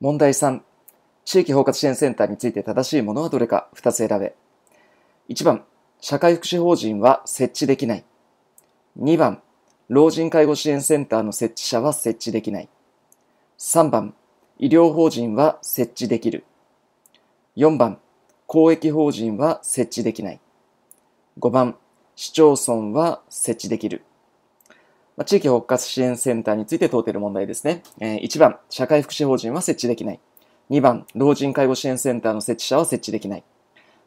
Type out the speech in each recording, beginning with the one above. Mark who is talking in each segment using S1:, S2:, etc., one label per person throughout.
S1: 問題3、地域包括支援センターについて正しいものはどれか2つ選べ。1番、社会福祉法人は設置できない。2番、老人介護支援センターの設置者は設置できない。3番、医療法人は設置できる。4番、公益法人は設置できない。5番、市町村は設置できる。ま地域包括支援センターについて問うている問題ですね。え1番、社会福祉法人は設置できない。2番、老人介護支援センターの設置者は設置できない。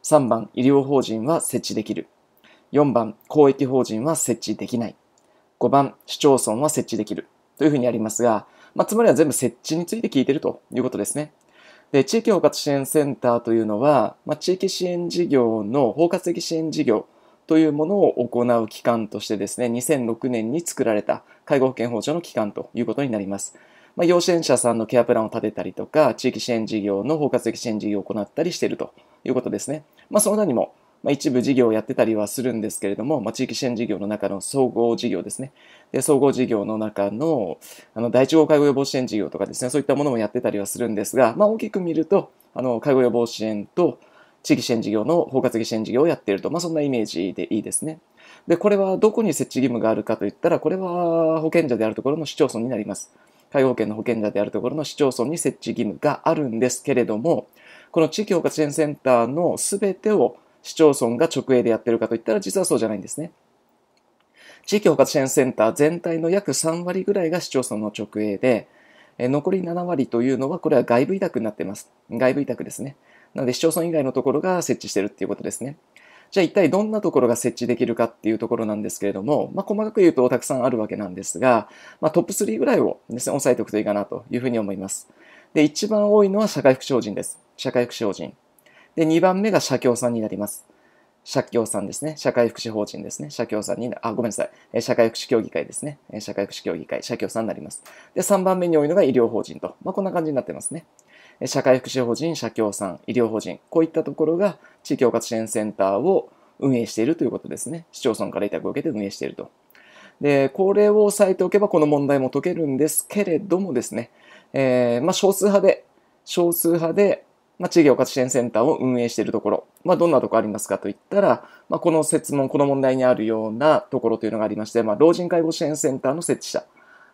S1: 3番、医療法人は設置できる。4番、公益法人は設置できない。5番、市町村は設置できる。というふうにありますが、まあ、つまりは全部設置について聞いているということですね。で、地域包括支援センターというのは、まあ、地域支援事業の包括的支援事業というものを行う機関としてですね、2006年に作られた介護保険法上の機関ということになります。まあ、要支援者さんのケアプランを立てたりとか、地域支援事業の包括的支援事業を行ったりしているということですね。まあ、その他にも、まあ、一部事業をやってたりはするんですけれども、まあ、地域支援事業の中の総合事業ですね。で、総合事業の中の、あの、第一号介護予防支援事業とかですね、そういったものもやってたりはするんですが、まあ、大きく見ると、あの、介護予防支援と、地域支援事業の包括的支援事業をやっていると、まあ、そんなイメージでいいですね。で、これはどこに設置義務があるかといったら、これは保健者であるところの市町村になります。介護保険の保険者であるところの市町村に設置義務があるんですけれども、この地域包括支援センターの全てを市町村が直営でやってるかといったら実はそうじゃないんですね。地域包括支援センター全体の約3割ぐらいが市町村の直営で、残り7割というのはこれは外部委託になっています。外部委託ですね。なので市町村以外のところが設置してるっていうことですね。じゃあ一体どんなところが設置できるかっていうところなんですけれども、まあ、細かく言うとたくさんあるわけなんですが、まあ、トップ3ぐらいをですね、押さえておくといいかなというふうに思います。で、一番多いのは社会福祉法人です。社会福祉法人。で、二番目が社協さんになります。社協さんですね。社会福祉法人ですね。社協さんに、あ、ごめんなさい。社会福祉協議会ですね。社会福祉協議会、社協さんになります。で、3番目に多いのが医療法人と。まあ、こんな感じになってますね。社会福祉法人、社協さん、医療法人。こういったところが地域包括支援センターを運営しているということですね。市町村から委託を受けて運営していると。で、これを押さえておけばこの問題も解けるんですけれどもですね、えー、まあ、少数派で、少数派でまあ、地域包括支援センターを運営しているところ、まあ、どんなところありますかといったら、まあ、この設問、この問題にあるようなところというのがありまして、まあ、老人介護支援センターの設置者、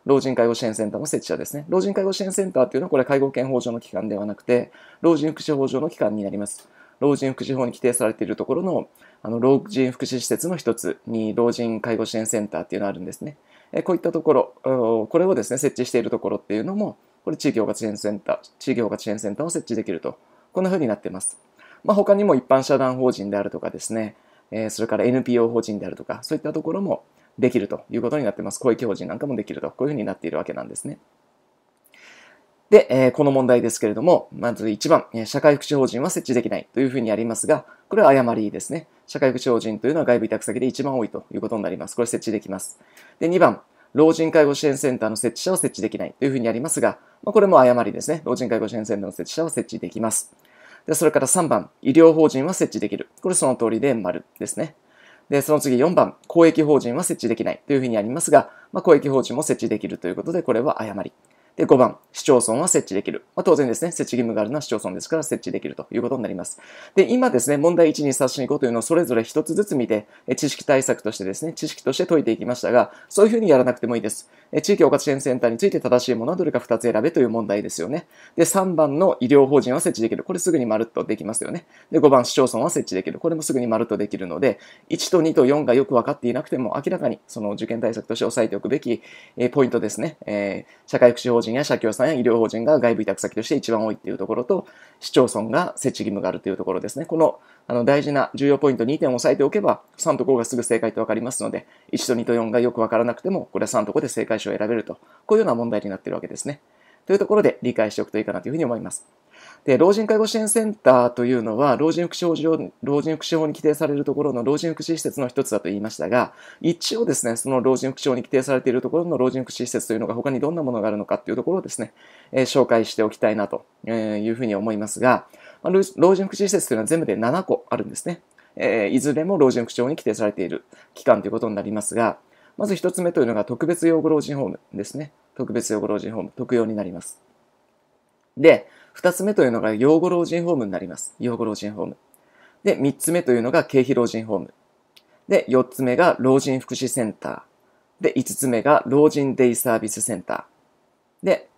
S1: 老人介護支援センターの設置者ですね。老人介護支援センターというのは、これ介護険法上の機関ではなくて、老人福祉法上の機関になります。老人福祉法に規定されているところの、あの、老人福祉施設の一つに、老人介護支援センターっていうのがあるんですね。えこういったところ、これをですね、設置しているところっていうのも、これ地域包括支援センター、地域包括支援センターを設置できるとこんな風になってます。まあ、他にも一般社団法人であるとかですね、えそれから NPO 法人であるとか、そういったところもできるということになってます。公益法人なんかもできると、こういうふうになっているわけなんですね。で、えこの問題ですけれども、まず1番、社会福祉法人は設置できないというふうにありますが、これは誤りですね。社会福祉法人というのは外部委託先で一番多いということになります。これ設置できます。で、2番、老人介護支援センターの設置者は設置できないというふうにありますが、まこれも誤りですね。老人介護支援センターの設置者は設置できます。で、それから3番、医療法人は設置できる。これその通りで丸ですね。で、その次4番、公益法人は設置できないというふうにありますが、まあ、公益法人も設置できるということで、これは誤り。で、5番、市町村は設置できる。まあ、当然ですね、設置義務があるのは市町村ですから設置できるということになります。で、今ですね、問題1、2、3、4、5というのをそれぞれ1つずつ見て、知識対策としてですね、知識として解いていきましたが、そういうふうにやらなくてもいいです。地域包括支援センターについて正しいものはどれか2つ選べという問題ですよね。で、3番の医療法人は設置できる。これすぐにまるっとできますよね。で、5番、市町村は設置できる。これもすぐにまるっとできるので、1と2と4がよく分かっていなくても、明らかにその受験対策として押さえておくべき、えポイントですね。えー、社会福祉法人人や社協さんや医療法人が外部委託先として一番多いっていうところと、市町村が設置義務があるというところですね。このあの大事な重要ポイント2点を押さえておけば、3と5がすぐ正解と分かりますので、1と2と4がよくわからなくても、これは3と5で正解者を選べると、こういうような問題になっているわけですね。というところで理解しておくといいかなというふうに思います。で、老人介護支援センターというのは、老人福祉法上、老人福祉法に規定されるところの老人福祉施設の一つだと言いましたが、一応ですね、その老人福祉法に規定されているところの老人福祉施設というのが他にどんなものがあるのかというところをですね、えー、紹介しておきたいなというふうに思いますが、まあ、老人福祉施設というのは全部で7個あるんですね。えー、いずれも老人福祉法に規定されている期間ということになりますが、まず1つ目というのが特別養護老人ホームですね。特別養護老人ホーム、特養になります。で、二つ目というのが養護老人ホームになります。養護老人ホーム。で、三つ目というのが経費老人ホーム。で、四つ目が老人福祉センター。で、五つ目が老人デイサービスセンター。で、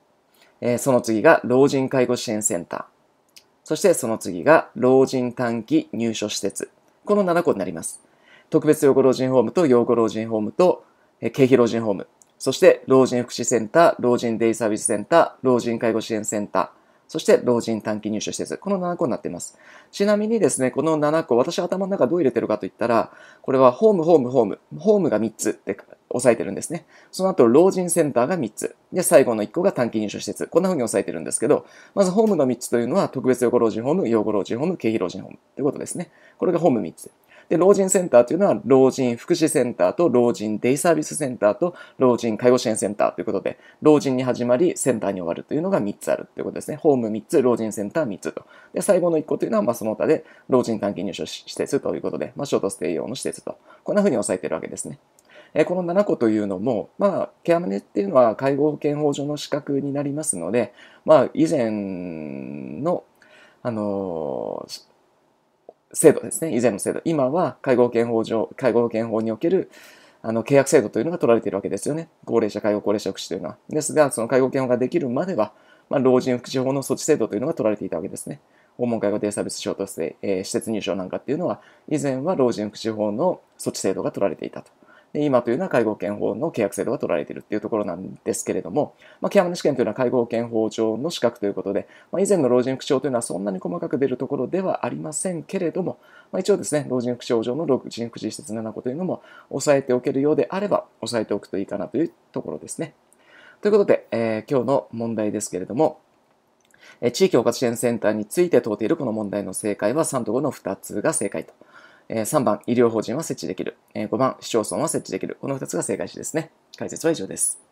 S1: えー、その次が老人介護支援センター。そしてその次が老人短期入所施設。この7個になります。特別養護老人ホームと養護老人ホームと、えー、経費老人ホーム。そして老人福祉センター、老人デイサービスセンター、老人介護支援センター、そして老人短期入所施設。この7個になっています。ちなみにですね、この7個、私頭の中どう入れてるかといったら、これはホーム、ホーム、ホーム。ホームが3つって押さえてるんですね。その後、老人センターが3つ。で、最後の1個が短期入所施設。こんな風に押さえてるんですけど、まずホームの3つというのは、特別養護老人ホーム、養護老人ホーム、経費老人ホームってことですね。これがホーム3つ。で、老人センターというのは、老人福祉センターと老人デイサービスセンターと老人介護支援センターということで、老人に始まり、センターに終わるというのが3つあるということですね。ホーム3つ、老人センター3つと。で、最後の1個というのは、まあ、その他で、老人短期入所施設ということで、まあ、ショートステイ用の施設と。こんな風に抑えてるわけですね。えこの7個というのも、まあ、ケアマネっていうのは介護保険法上の資格になりますので、まあ、以前の、あのー、制度ですね、以前の制度。今は介護保険法上、介護保険法におけるあの契約制度というのが取られているわけですよね。高齢者、介護高齢者福祉というのは。ですが、その介護保険法ができるまでは、まあ、老人福祉法の措置制度というのが取られていたわけですね。訪問介護デイサービス衝突性えー、施設入所なんかっていうのは、以前は老人福祉法の措置制度が取られていたと。で今というのは介護保険法の契約制度が取られているっていうところなんですけれども、まあ、ケアマネ試験というのは介護保険法上の資格ということで、まあ、以前の老人福祉法というのはそんなに細かく出るところではありませんけれども、まあ、一応ですね、老人福祉法上の老人福祉施設7個というのも押さえておけるようであれば、押さえておくといいかなというところですね。ということで、えー、今日の問題ですけれども、地域包括支援センターについて問うているこの問題の正解は3と5の2つが正解と。え3番、医療法人は設置できる。え5番、市町村は設置できる。この2つが正解詞ですね。解説は以上です。